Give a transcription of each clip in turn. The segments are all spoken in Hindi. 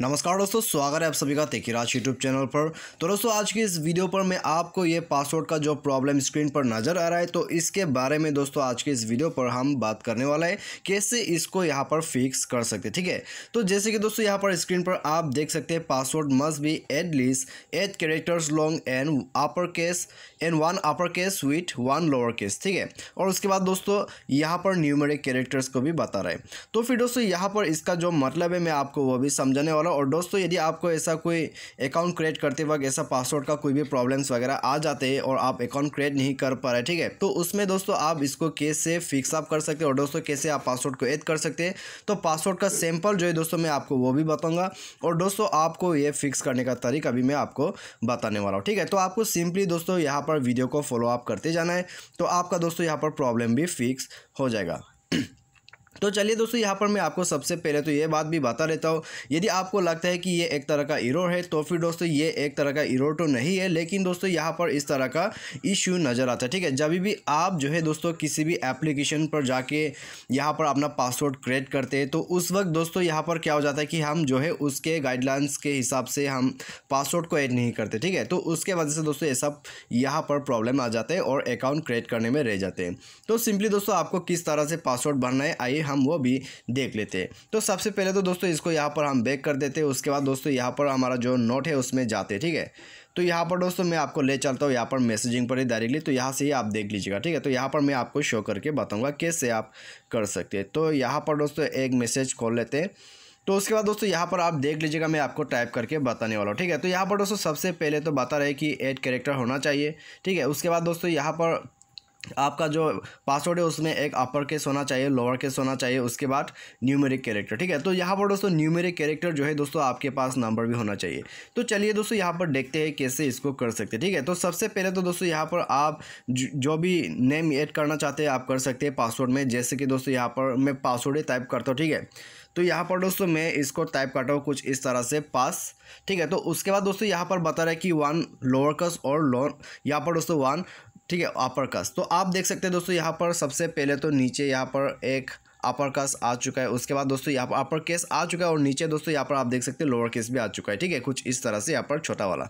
नमस्कार दोस्तों स्वागत है आप सभी का तेकिराज यूट्यूब चैनल पर तो दोस्तों आज की इस वीडियो पर मैं आपको ये पासवर्ड का जो प्रॉब्लम स्क्रीन पर नज़र आ रहा है तो इसके बारे में दोस्तों आज की इस वीडियो पर हम बात करने वाला है कैसे इसको यहाँ पर फिक्स कर सकते ठीक है तो जैसे कि दोस्तों यहाँ पर स्क्रीन पर आप देख सकते हैं password must be at least eight characters long an upper case and one upper case with one lower case ठीक है और उसके बाद दोस्तों यहाँ पर न्यूमेरिक कैरेक्टर्स को भी बता रहा है तो फिर दोस्तों यहाँ पर इसका जो मतलब है मैं आपको वो भी समझाने वाला वाला और दोस्तों यदि आपको ऐसा कोई अकाउंट क्रिएट करते वक्त ऐसा पासवर्ड का कोई भी प्रॉब्लम्स वगैरह आ जाते हैं और आप अकाउंट क्रिएट नहीं कर पा रहे ठीक है तो उसमें दोस्तों आप इसको कैसे फिक्स कर सकते और दोस्तों कैसे आप पासवर्ड को ऐड कर सकते हैं तो पासवर्ड का सैम्पल जो है दोस्तों मैं आपको वो भी बताऊँगा और दोस्तों आपको ये फिक्स करने का तरीका भी मैं आपको बताने वाला हूँ ठीक है तो आपको सिंपली दोस्तों यहाँ पर वीडियो को फॉलो अप करते जाना है तो आपका दोस्तों यहाँ पर प्रॉब्लम भी फिक्स हो जाएगा तो चलिए दोस्तों यहाँ पर मैं आपको सबसे पहले तो ये बात भी बता देता हूँ यदि आपको लगता है कि ये एक तरह का इरोर है तो फिर दोस्तों ये एक तरह का इरोर तो नहीं है लेकिन दोस्तों यहाँ पर इस तरह का इश्यू नज़र आता है ठीक है जब भी आप जो है दोस्तों किसी भी एप्लीकेशन पर जाके यहाँ पर अपना पासवर्ड क्रिएट करते हैं तो उस वक्त दोस्तों यहाँ पर क्या हो जाता है कि हम जो है उसके गाइडलाइंस के हिसाब से हम पासवर्ड को ऐड नहीं करते ठीक है तो उसके वजह से दोस्तों ये सब यहाँ पर प्रॉब्लम आ जाते हैं और अकाउंट क्रिएट करने में रह जाते हैं तो सिंपली दोस्तों आपको किस तरह से पासवर्ड भरना है आइए हम वो भी देख लेते हैं तो सबसे पहले तो दोस्तों इसको यहाँ पर हम बेक कर देते हैं उसके बाद दोस्तों यहाँ पर हमारा जो नोट है उसमें जाते ठीक है तो यहाँ पर दोस्तों मैं आपको ले चलता हूँ यहाँ पर मैसेजिंग पर ही डायरेक्टली तो यहाँ से ही आप देख लीजिएगा ठीक है तो यहाँ पर मैं आपको शो करके बताऊँगा कैसे आप कर सकते हैं तो यहाँ पर दोस्तों एक मैसेज खोल लेते हैं तो उसके बाद दोस्तों यहाँ पर आप देख लीजिएगा मैं आपको टाइप करके बताने वाला हूँ ठीक है तो यहाँ पर दोस्तों सबसे पहले तो बता रहे कि एट कैरेक्टर होना चाहिए ठीक है उसके बाद दोस्तों यहाँ पर आपका जो पासवर्ड है उसमें एक अपर केस होना चाहिए लोअर केस होना चाहिए उसके बाद न्यूमेरिक कैरेक्टर ठीक है तो यहाँ पर दोस्तों न्यूमेरिक कैरेक्टर जो है दोस्तों आपके पास नंबर भी होना चाहिए तो चलिए दोस्तों यहाँ पर देखते हैं कैसे इसको कर सकते हैं ठीक है तो सबसे पहले तो दोस्तों यहाँ पर आप जो भी नेम ऐड करना चाहते हैं आप कर सकते हैं पासवर्ड में जैसे कि दोस्तों यहाँ पर मैं पासवर्ड ही टाइप करता हूँ ठीक है तो यहाँ पर दोस्तों मैं इसको टाइप करता हूँ कुछ इस तरह से पास ठीक है तो उसके बाद दोस्तों यहाँ पर बता रहा है कि वन लोअर कस और लोअर यहाँ पर दोस्तों वन ठीक है अपर कस तो आप देख सकते हैं दोस्तों यहाँ पर सबसे पहले तो नीचे यहाँ पर एक अपर केस आ चुका है उसके बाद दोस्तों यहाँ पर अपर केस आ चुका है और नीचे दोस्तों यहाँ पर आप देख सकते हैं लोअर केस भी आ चुका है ठीक है कुछ इस तरह से यहाँ पर छोटा वाला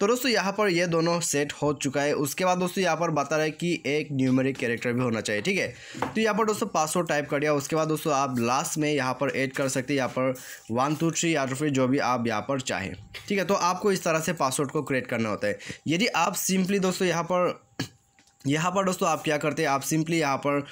तो दोस्तों यहाँ पर ये दोनों सेट हो चुका है उसके बाद दोस्तों यहाँ पर बता रहे कि एक न्यूमेरिक कैरेक्टर भी होना चाहिए ठीक है तो यहाँ पर दोस्तों पासवर्ड टाइप कर दिया उसके बाद दोस्तों आप लास्ट में यहाँ पर एड कर सकते हैं यहाँ पर वन टू थ्री या फिर जो भी आप यहाँ पर चाहें ठीक है तो आपको इस तरह से पासवर्ड को क्रिएट करना होता है यदि आप सिंपली दोस्तों यहाँ पर यहाँ पर दोस्तों आप क्या करते हैं आप सिंपली यहाँ पर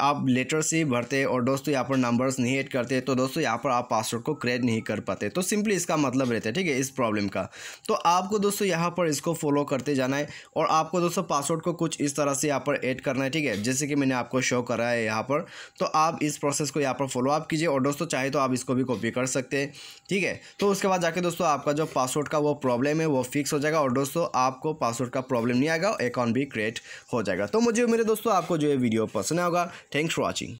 आप लेटर से ही भरते और दोस्तों यहाँ पर नंबर्स नहीं ऐड करते तो दोस्तों यहाँ पर आप पासवर्ड को क्रिएट नहीं कर पाते तो सिंपली इसका मतलब रहता है ठीक है इस प्रॉब्लम का तो आपको दोस्तों यहाँ पर इसको फॉलो करते जाना है और आपको दोस्तों पासवर्ड को कुछ इस तरह से यहाँ पर ऐड करना है ठीक है जैसे कि मैंने आपको शो करा है यहाँ पर तो आप इस प्रोसेस को यहाँ पर फॉलो अप कीजिए और दोस्तों चाहे तो आप इसको भी कॉपी कर सकते हैं ठीक है तो उसके बाद जाके दोस्तों आपका जो पासवर्ड का वो प्रॉब्लम है वो फिक्स हो जाएगा और दोस्तों आपको पासवर्ड का प्रॉब्लम नहीं आएगा अकाउंट भी क्रिएट हो जाएगा तो मुझे मेरे दोस्तों आपको जो ये वीडियो पसंद आएगा थैंक्स फॉर वॉचिंग